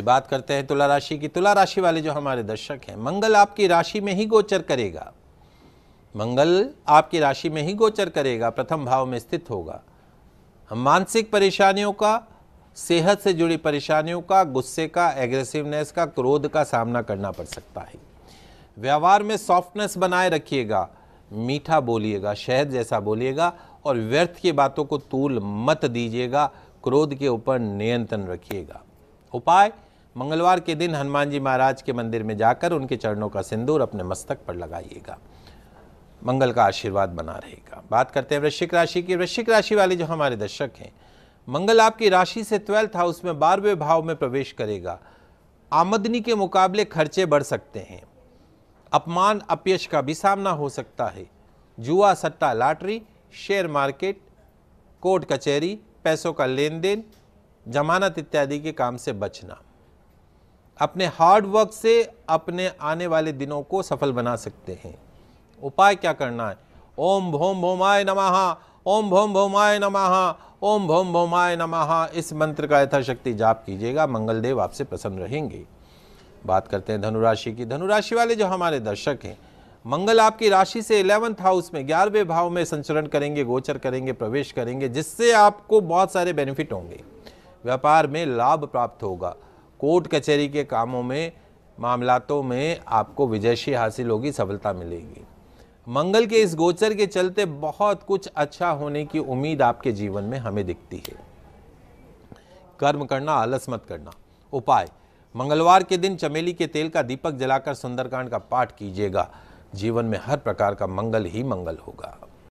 बात करते हैं तुला राशि की तुला राशि वाले जो हमारे दर्शक हैं मंगल आपकी राशि में ही गोचर करेगा मंगल आपकी राशि में ही गोचर करेगा प्रथम भाव में स्थित होगा हम मानसिक परेशानियों का सेहत से जुड़ी परेशानियों का गुस्से का एग्रेसिवनेस का क्रोध का सामना करना पड़ सकता है व्यवहार में सॉफ्टनेस बनाए रखिएगा मीठा बोलिएगा शहद जैसा बोलिएगा और व्यर्थ की बातों को तूल मत दीजिएगा क्रोध के ऊपर नियंत्रण रखिएगा उपाय मंगलवार के दिन हनुमान जी महाराज के मंदिर में जाकर उनके चरणों का सिंदूर अपने मस्तक पर लगाइएगा मंगल का आशीर्वाद बना रहेगा बात करते हैं वृश्चिक राशि की वृश्चिक राशि वाले जो हमारे दर्शक हैं मंगल आपकी राशि से ट्वेल्थ हाउस में बारहवें भाव में प्रवेश करेगा आमदनी के मुकाबले खर्चे बढ़ सकते हैं अपमान अपयश का भी सामना हो सकता है जुआ सट्टा लॉटरी शेयर मार्केट कोर्ट कचहरी पैसों का लेन देन जमानत इत्यादि के काम से बचना अपने हार्ड वर्क से अपने आने वाले दिनों को सफल बना सकते हैं उपाय क्या करना है ओम भोम भोमाय नमः ओम भोम भोमाय नमः ओम भोम भोमाय नमः इस मंत्र का यथाशक्ति जाप कीजिएगा मंगलदेव आपसे प्रसन्न रहेंगे बात करते हैं धनुराशि की धनुराशि वाले जो हमारे दर्शक हैं मंगल आपकी राशि से इलेवंथ हाउस में ग्यारहवें भाव में संचरण करेंगे गोचर करेंगे प्रवेश करेंगे जिससे आपको बहुत सारे बेनिफिट होंगे व्यापार में लाभ प्राप्त होगा कोर्ट कचहरी के कामों में मामलातों में आपको विजयशी हासिल होगी सफलता मिलेगी मंगल के इस गोचर के चलते बहुत कुछ अच्छा होने की उम्मीद आपके जीवन में हमें दिखती है कर्म करना आलस मत करना उपाय मंगलवार के दिन चमेली के तेल का दीपक जलाकर सुंदरकांड का पाठ कीजिएगा जीवन में हर प्रकार का मंगल ही मंगल होगा